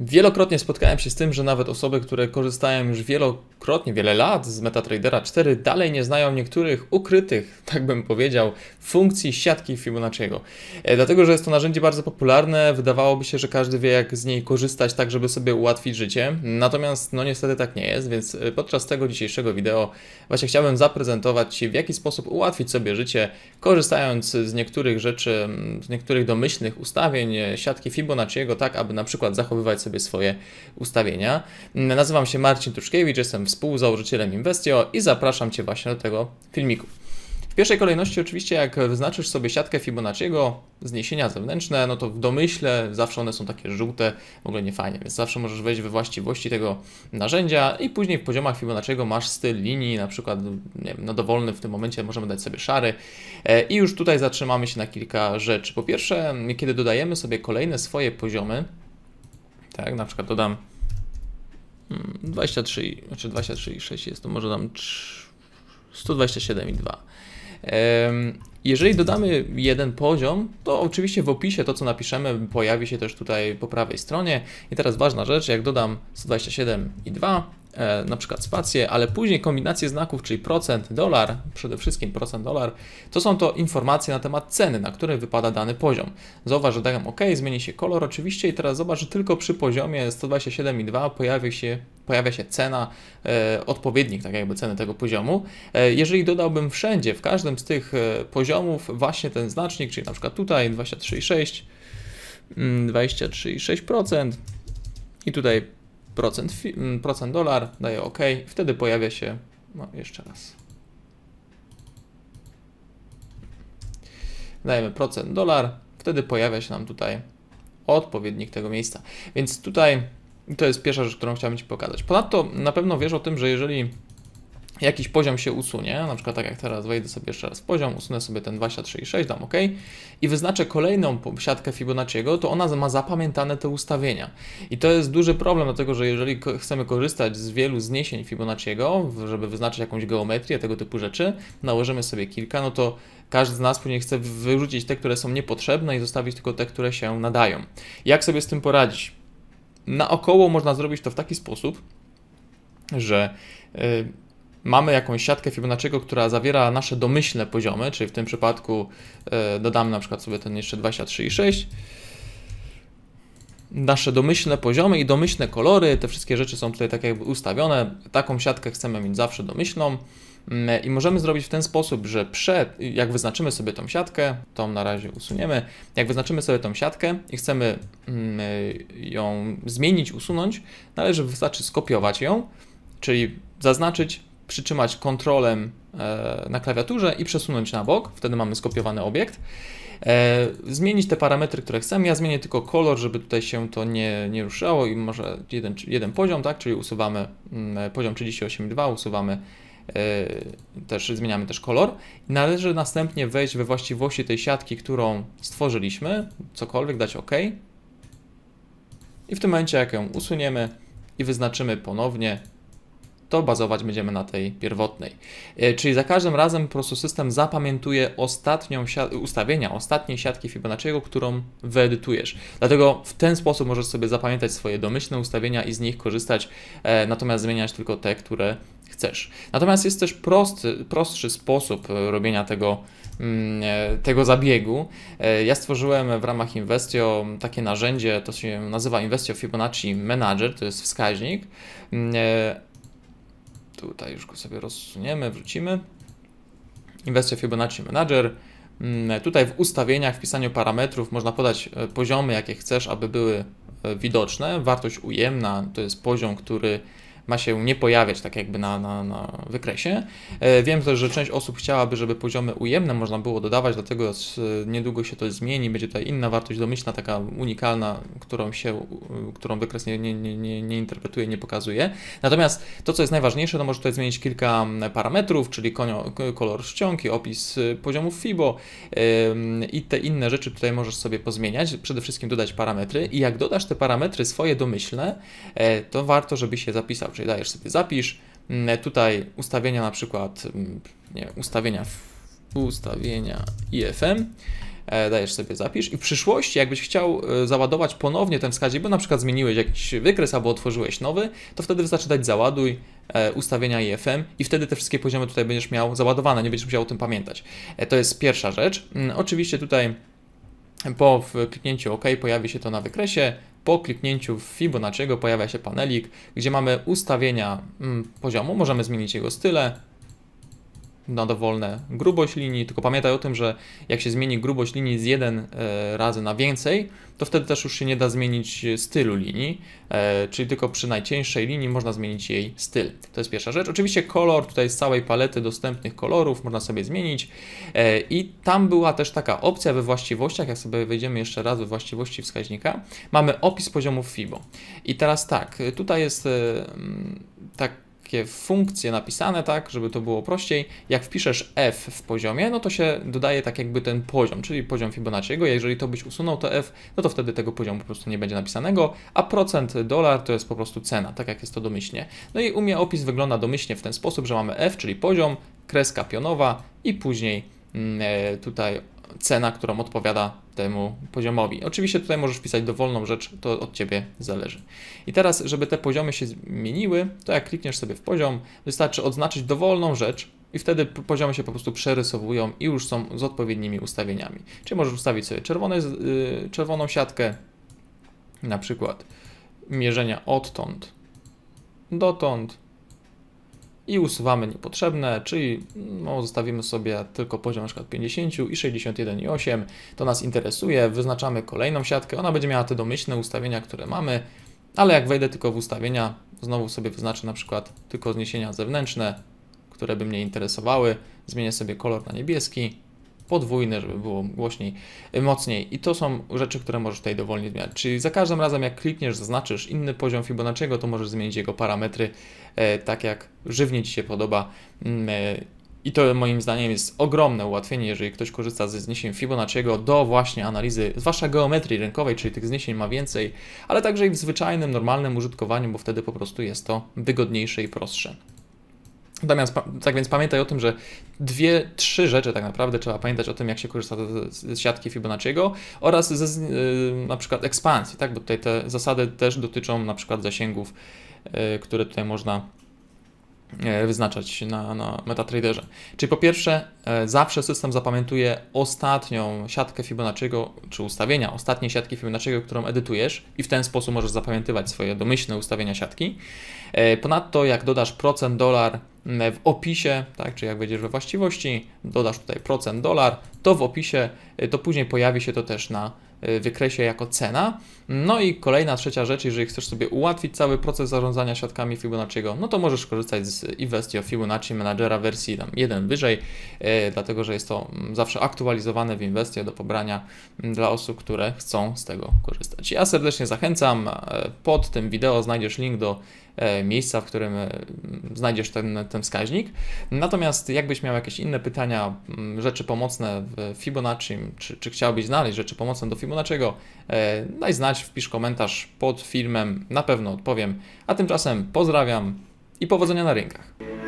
Wielokrotnie spotkałem się z tym, że nawet osoby, które korzystają już wielokrotnie, wiele lat z MetaTradera 4, dalej nie znają niektórych ukrytych, tak bym powiedział, funkcji siatki Fibonacciego. E, dlatego, że jest to narzędzie bardzo popularne, wydawałoby się, że każdy wie, jak z niej korzystać, tak żeby sobie ułatwić życie. Natomiast, no niestety tak nie jest, więc e, podczas tego dzisiejszego wideo właśnie chciałbym zaprezentować Ci, w jaki sposób ułatwić sobie życie, korzystając z niektórych rzeczy, z niektórych domyślnych ustawień e, siatki Fibonacciego, tak aby na przykład zachowywać sobie swoje ustawienia. Mm, Nazywam się Marcin Truszkiewicz, jestem współzałożycielem Investio i zapraszam Cię właśnie do tego filmiku. W pierwszej kolejności oczywiście jak wyznaczysz sobie siatkę Fibonacciego, zniesienia zewnętrzne, no to w domyśle zawsze one są takie żółte, w ogóle nie fajnie, więc zawsze możesz wejść we właściwości tego narzędzia i później w poziomach Fibonacciego masz styl linii, na przykład nie wiem, no dowolny w tym momencie możemy dać sobie szary e, i już tutaj zatrzymamy się na kilka rzeczy. Po pierwsze, kiedy dodajemy sobie kolejne swoje poziomy, tak, na przykład dodam 23, hmm, znaczy 23 i 6 jest, to może dam 127 i 2. Jeżeli dodamy jeden poziom, to oczywiście w opisie to, co napiszemy, pojawi się też tutaj po prawej stronie. I teraz ważna rzecz, jak dodam 127 i 2, E, na przykład spację, ale później kombinacje znaków, czyli procent, dolar, przede wszystkim procent, dolar, to są to informacje na temat ceny, na której wypada dany poziom. Zauważ, że dałem tak OK, zmieni się kolor oczywiście i teraz zobacz, że tylko przy poziomie 127,2 pojawia się, pojawia się cena, e, odpowiednik tak jakby ceny tego poziomu. E, jeżeli dodałbym wszędzie, w każdym z tych e, poziomów właśnie ten znacznik, czyli na przykład tutaj 23,6, 23,6% mm, i tutaj procent, mm, procent dolar, daję OK, wtedy pojawia się, no jeszcze raz. Dajemy procent dolar, wtedy pojawia się nam tutaj odpowiednik tego miejsca. Więc tutaj to jest pierwsza rzecz, którą chciałbym Ci pokazać. Ponadto na pewno wiesz o tym, że jeżeli jakiś poziom się usunie, na przykład tak jak teraz wejdę sobie jeszcze raz w poziom, usunę sobie ten 23,6, dam OK i wyznaczę kolejną siatkę Fibonacciego, to ona ma zapamiętane te ustawienia. I to jest duży problem, dlatego że jeżeli chcemy korzystać z wielu zniesień Fibonacciego, żeby wyznaczyć jakąś geometrię, tego typu rzeczy, nałożymy sobie kilka, no to każdy z nas później chce wyrzucić te, które są niepotrzebne i zostawić tylko te, które się nadają. Jak sobie z tym poradzić? około można zrobić to w taki sposób, że y, mamy jakąś siatkę Fibonacciego, która zawiera nasze domyślne poziomy, czyli w tym przypadku e, dodamy na przykład sobie ten jeszcze 23 i 6. Nasze domyślne poziomy i domyślne kolory, te wszystkie rzeczy są tutaj tak jakby ustawione. Taką siatkę chcemy mieć zawsze domyślną. Mm, I możemy zrobić w ten sposób, że przed, jak wyznaczymy sobie tą siatkę, tą na razie usuniemy, jak wyznaczymy sobie tą siatkę i chcemy mm, ją zmienić, usunąć, należy wystarczy skopiować ją, czyli zaznaczyć przytrzymać kontrolem na klawiaturze i przesunąć na bok, wtedy mamy skopiowany obiekt. E, zmienić te parametry, które chcemy. Ja zmienię tylko kolor, żeby tutaj się to nie, nie ruszało i może jeden, jeden poziom, tak? Czyli usuwamy mm, e, poziom 38.2, usuwamy e, też zmieniamy też kolor. Należy następnie wejść we właściwości tej siatki, którą stworzyliśmy, cokolwiek, dać OK. I w tym momencie, jak ją usuniemy i wyznaczymy ponownie to bazować będziemy na tej pierwotnej. E, czyli za każdym razem po prostu system zapamiętuje ostatnią ustawienia ostatniej siatki Fibonacciego, którą wyedytujesz. Dlatego w ten sposób możesz sobie zapamiętać swoje domyślne ustawienia i z nich korzystać, e, natomiast zmieniać tylko te, które chcesz. Natomiast jest też prosty, prostszy sposób robienia tego, mm, e, tego zabiegu. Ja stworzyłem w ramach Investio takie narzędzie, to się nazywa Investio Fibonacci Manager, to jest wskaźnik mm, Tutaj już go sobie rozsuniemy, wrócimy. Inwestycja Fibonacci Manager. Mm, tutaj w ustawieniach, w pisaniu parametrów można podać e, poziomy, jakie chcesz, aby były e, widoczne. Wartość ujemna to jest poziom, który ma się nie pojawiać tak jakby na, na, na wykresie. E, wiem też, że część osób chciałaby, żeby poziomy ujemne można było dodawać, dlatego e, niedługo się to zmieni, będzie tutaj inna wartość domyślna, taka unikalna, którą, się, którą wykres nie, nie, nie, nie interpretuje, nie pokazuje. Natomiast to, co jest najważniejsze, to może tutaj zmienić kilka mm, parametrów, czyli konio, kolor ściągi, opis y, poziomów FIBO y, i te inne rzeczy tutaj możesz sobie pozmieniać. Przede wszystkim dodać parametry i jak dodasz te parametry swoje domyślne, e, to warto, żeby się zapisał czyli dajesz sobie zapisz, mm, tutaj ustawienia na przykład, mm, nie ustawienia, ustawienia IFM, e, dajesz sobie zapisz i w przyszłości jakbyś chciał e, załadować ponownie ten wskaźnik, bo na przykład zmieniłeś jakiś wykres albo otworzyłeś nowy, to wtedy wystarczy dać załaduj e, ustawienia IFM i wtedy te wszystkie poziomy tutaj będziesz miał załadowane, nie będziesz musiał o tym pamiętać. To jest pierwsza rzecz. Mm, oczywiście tutaj po kliknięciu OK pojawi się to na wykresie. Po kliknięciu w Fibonacciego pojawia się panelik, gdzie mamy ustawienia mm, poziomu. Możemy zmienić jego style na dowolne grubość linii. Tylko pamiętaj o tym, że jak się zmieni grubość linii z jeden e, razy na więcej, to wtedy też już się nie da zmienić stylu linii, e, czyli tylko przy najcieńszej linii można zmienić jej styl. To jest pierwsza rzecz. Oczywiście kolor tutaj z całej palety dostępnych kolorów można sobie zmienić e, i tam była też taka opcja we właściwościach, jak sobie wejdziemy jeszcze raz we właściwości wskaźnika, mamy opis poziomów FIBO. I teraz tak, tutaj jest e, tak takie funkcje napisane tak, żeby to było prościej. Jak wpiszesz f w poziomie, no to się dodaje tak jakby ten poziom, czyli poziom Fibonacciego. Jeżeli to byś usunął to f, no to wtedy tego poziomu po prostu nie będzie napisanego, a procent dolar to jest po prostu cena, tak jak jest to domyślnie. No i u mnie opis wygląda domyślnie w ten sposób, że mamy f, czyli poziom, kreska pionowa i później mm, e, tutaj cena, którą odpowiada temu poziomowi. Oczywiście tutaj możesz wpisać dowolną rzecz, to od Ciebie zależy. I teraz, żeby te poziomy się zmieniły, to jak klikniesz sobie w poziom, wystarczy odznaczyć dowolną rzecz, i wtedy poziomy się po prostu przerysowują i już są z odpowiednimi ustawieniami. Czyli możesz ustawić sobie czerwone, y, czerwoną siatkę, na przykład mierzenia odtąd dotąd, i usuwamy niepotrzebne, czyli no, zostawimy sobie tylko poziom np. 50 i 61,8. To nas interesuje. Wyznaczamy kolejną siatkę. Ona będzie miała te domyślne ustawienia, które mamy, ale jak wejdę tylko w ustawienia, znowu sobie wyznaczę np. tylko zniesienia zewnętrzne, które by mnie interesowały. Zmienię sobie kolor na niebieski podwójne, żeby było głośniej, y, mocniej. I to są rzeczy, które możesz tutaj dowolnie zmieniać. Czyli za każdym razem, jak klikniesz, zaznaczysz inny poziom Fibonacciego, to możesz zmienić jego parametry e, tak, jak żywnie Ci się podoba. Mm, e, I to moim zdaniem jest ogromne ułatwienie, jeżeli ktoś korzysta ze zniesień Fibonacciego do właśnie analizy, zwłaszcza geometrii rynkowej, czyli tych zniesień ma więcej, ale także i w zwyczajnym, normalnym użytkowaniu, bo wtedy po prostu jest to wygodniejsze i prostsze. Natomiast tak więc pamiętaj o tym, że dwie, trzy rzeczy tak naprawdę trzeba pamiętać o tym, jak się korzysta z, z siatki Fibonacciego oraz ze z, y, na przykład ekspansji, tak? bo tutaj te zasady też dotyczą na przykład zasięgów, y, które tutaj można y, wyznaczać na, na MetaTraderze. Czyli po pierwsze, zawsze system zapamiętuje ostatnią siatkę Fibonacciego, czy ustawienia ostatniej siatki Fibonacciego, którą edytujesz i w ten sposób możesz zapamiętywać swoje domyślne ustawienia siatki. Ponadto, jak dodasz procent dolar w opisie, tak, czy jak wejdziesz we właściwości, dodasz tutaj procent dolar, to w opisie, to później pojawi się to też na Y, wykresie jako cena. No i kolejna trzecia rzecz, jeżeli chcesz sobie ułatwić cały proces zarządzania siatkami Fibonacciego, no to możesz korzystać z Investio Fibonacci Managera wersji tam jeden wyżej, y, dlatego że jest to mm, zawsze aktualizowane w Investio do pobrania mm, dla osób, które chcą z tego korzystać. Ja serdecznie zachęcam. E, pod tym wideo znajdziesz link do e, miejsca, w którym e, mm, znajdziesz ten, ten wskaźnik. Natomiast jakbyś miał jakieś inne pytania, rzeczy pomocne w Fibonacci, czy, czy chciałbyś znaleźć rzeczy pomocne do Fibonacci, bo dlaczego? E, daj znać, wpisz komentarz pod filmem, na pewno odpowiem. A tymczasem pozdrawiam i powodzenia na rynkach.